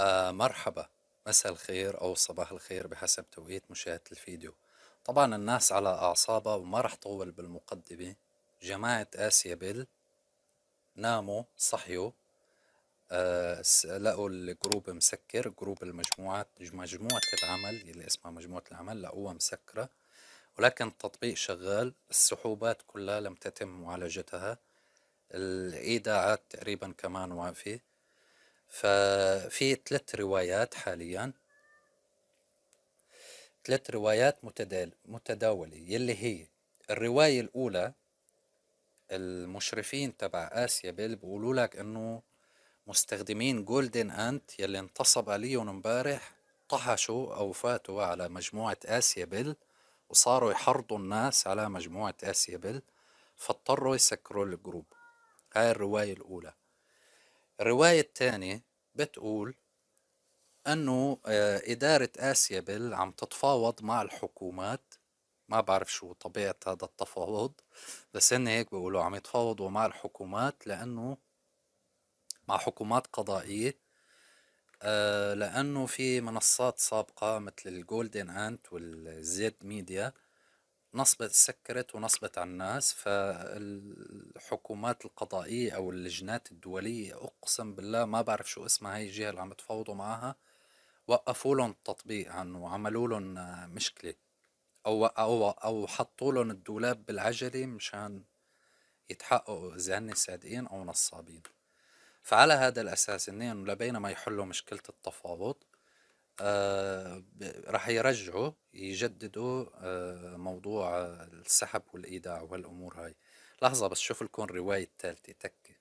آه مرحبا مساء الخير أو صباح الخير بحسب توقيت مشاهدة الفيديو طبعا الناس على أعصابها وما رح طول بالمقدمة جماعة آسيا بيل ناموا صحيوا آه لقوا الجروب مسكر جروب المجموعات مجموعة العمل اللي اسمها مجموعة العمل لقوها مسكرة ولكن التطبيق شغال السحوبات كلها لم تتم معالجتها الإيداعات تقريبا كمان واقفة ففي ثلاث روايات حاليا ثلاث روايات متداولة يلي هي الرواية الأولى المشرفين تبع آسيا بيل بيقولوا لك إنه مستخدمين جولدن أنت يلي انتصب عليهم امبارح طحشوا أو فاتوا على مجموعة آسيا بيل وصاروا يحرضوا الناس على مجموعة آسيا بيل فاضطروا يسكروا الجروب هاي الرواية الأولى الرواية الثانية بتقول أنه آه، إدارة آسيا بل عم تتفاوض مع الحكومات ما بعرف شو طبيعة هذا التفاوض بس هن هيك بيقولوا عم يتفاوضوا مع الحكومات لأنه مع حكومات قضائية آه، لأنه في منصات سابقة مثل الجولدن أنت والزيد ميديا نصبت سكرت ونصبت على الناس فالحكومات القضائية أو اللجنات الدولية أقسم بالله ما بعرف شو اسمها هي الجهة اللي عم تفاوضوا معها وقفوا لهم التطبيق عنه وعملوا لهم مشكلة أو أو أو حطوا لهم الدولاب بالعجلة مشان يتحققوا إذا هن صادقين أو نصابين فعلى هذا الأساس إنهم لبين ما يحلوا مشكلة التفاوض آه رح يرجعوا يجددوا آه، موضوع السحب والإيداع وهالأمور هاي لحظة بس شوف لكم الرواية الثالثة تكة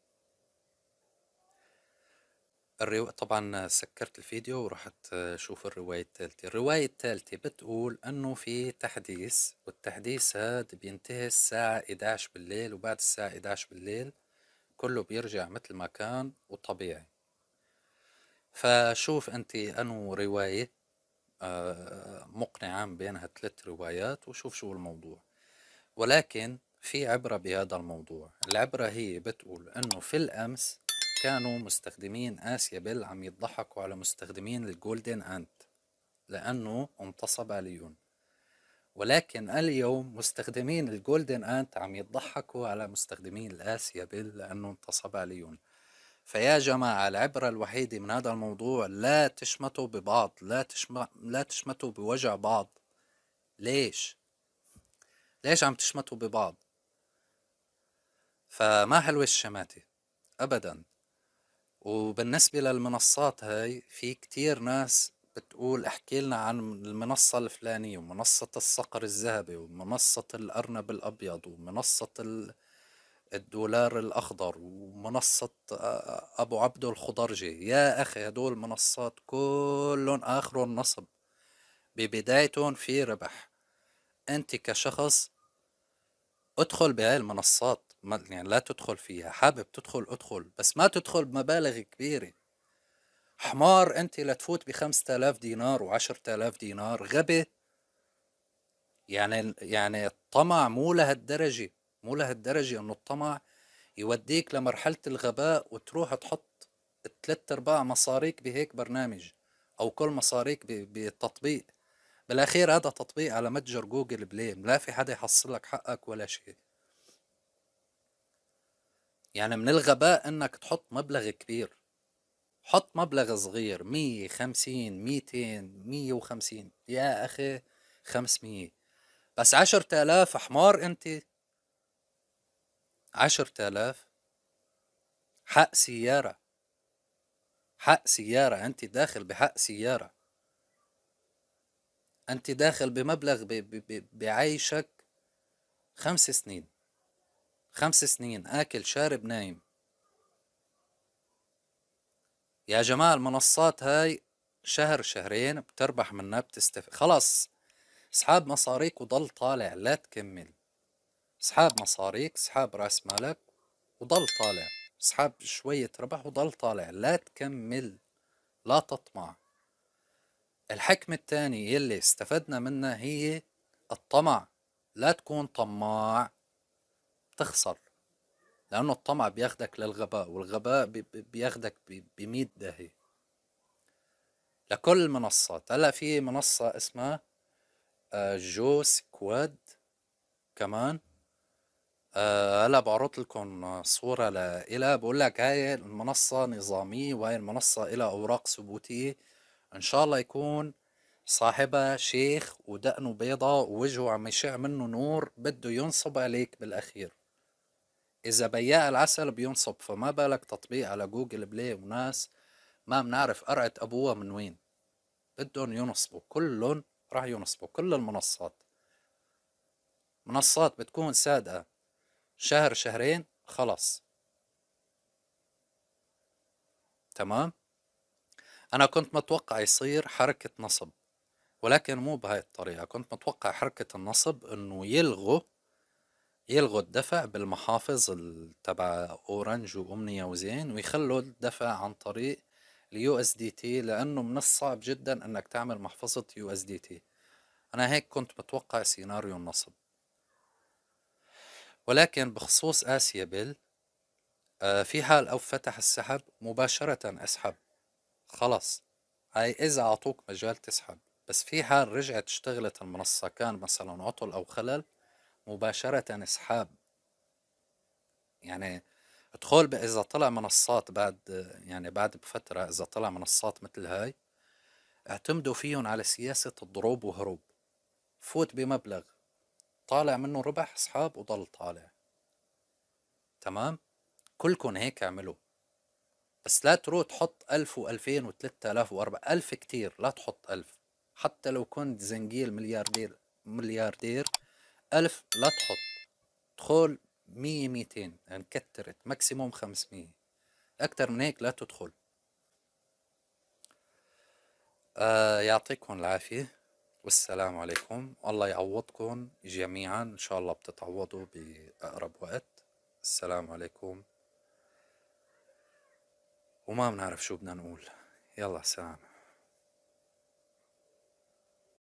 الرو... طبعا سكرت الفيديو ورحت آه، شوف الرواية الثالثة الرواية الثالثة بتقول أنه في تحديث والتحديث هذا بينتهي الساعة 11 بالليل وبعد الساعة 11 بالليل كله بيرجع مثل ما كان وطبيعي فشوف أنت أنو رواية آه، مقنعة بينها ثلاث روايات وشوف شو الموضوع ولكن في عبرة بهذا الموضوع العبرة هي بتقول أنه في الأمس كانوا مستخدمين آسيا بيل عم يضحكوا على مستخدمين الجولدن أنت لأنه انتصب عليهم ولكن اليوم مستخدمين الجولدن أنت عم يضحكوا على مستخدمين الآسيا بيل لأنه انتصب عليهم فيا جماعة العبرة الوحيدة من هذا الموضوع لا تشمتوا ببعض لا, تشم... لا تشمتوا بوجع بعض ليش؟ ليش عم تشمتوا ببعض؟ فما حلوة الشماتة أبدا وبالنسبة للمنصات هاي في كتير ناس بتقول احكي لنا عن المنصة الفلانية ومنصة الصقر الذهبي ومنصة الأرنب الأبيض ومنصة ال... الدولار الأخضر ومنصة أبو عبده الخضرجي يا أخي هدول منصات كلهم آخرهم نصب ببدايتهم في ربح أنت كشخص ادخل بهاي المنصات يعني لا تدخل فيها حابب تدخل ادخل بس ما تدخل بمبالغ كبيرة حمار أنت لتفوت بخمسة آلاف دينار وعشرة آلاف دينار غبي يعني يعني الطمع مو لهالدرجة مو لهالدرجة أنه الطمع يوديك لمرحلة الغباء وتروح تحط ثلاثة أرباع مصاريك بهيك برنامج أو كل مصاريك بالتطبيق بالأخير هذا تطبيق على متجر جوجل بلاي لا في حدا يحصل لك حقك ولا شيء يعني من الغباء أنك تحط مبلغ كبير حط مبلغ صغير مية خمسين ميتين مية وخمسين يا أخي خمسمية بس عشرة آلاف حمار أنت عشرة آلاف حق سيارة حق سيارة أنت داخل بحق سيارة أنت داخل بمبلغ ب... ب... بعيشك خمس سنين خمس سنين آكل شارب نايم يا جماعة المنصات هاي شهر شهرين بتربح منها بتستفيد خلاص اسحاب مصاريك وضل طالع لا تكمل سحاب مصاريك سحاب راس مالك وضل طالع سحاب شوية ربح وضل طالع لا تكمل لا تطمع الحكمة الثانية يلي استفدنا منها هي الطمع لا تكون طماع تخسر لأنه الطمع بياخدك للغباء والغباء بياخدك بميت داهية لكل منصة هلا في منصة اسمها آه، جو سكواد كمان آه، هلا بعرض لكم صورة لإلا بقول لك هاي المنصة نظامية وهاي المنصة إلها أوراق ثبوتية إن شاء الله يكون صاحبها شيخ ودقنه بيضة ووجهه عم يشع منه نور بده ينصب عليك بالأخير إذا بياع العسل بينصب فما بالك تطبيق على جوجل بلاي وناس ما بنعرف قرعة أبوها من وين بدهم ينصبوا كلهم راح ينصبوا كل المنصات منصات بتكون صادقة شهر شهرين خلاص تمام أنا كنت متوقع يصير حركة نصب ولكن مو بهاي الطريقة كنت متوقع حركة النصب أنه يلغوا يلغوا الدفع بالمحافظ تبع أورنج وأمنية وزين ويخلوا الدفع عن طريق اليو اس دي تي لأنه من الصعب جدا أنك تعمل محفظة يو اس دي تي أنا هيك كنت متوقع سيناريو النصب ولكن بخصوص آسيا بيل آه، في حال أو فتح السحب مباشرة اسحب خلص هاي إذا أعطوك مجال تسحب بس في حال رجعت اشتغلت المنصة كان مثلا عطل أو خلل مباشرة اسحاب يعني ادخل إذا طلع منصات بعد يعني بعد بفترة إذا طلع منصات مثل هاي اعتمدوا فيهم على سياسة الضروب وهروب فوت بمبلغ طالع منه ربح اصحاب وضل طالع تمام كلكم هيك اعملوا بس لا تروح تحط ألف وألفين وثلاثة آلاف وأربعة ألف كتير لا تحط ألف حتى لو كنت زنجيل ملياردير ملياردير ألف لا تحط تدخل مية ميتين يعني كترت ماكسيموم خمسمية أكتر من هيك لا تدخل آه يعطيكم العافية والسلام عليكم الله يعوضكم جميعا إن شاء الله بتتعوضوا بأقرب وقت السلام عليكم وما بنعرف شو بدنا نقول يلا سلام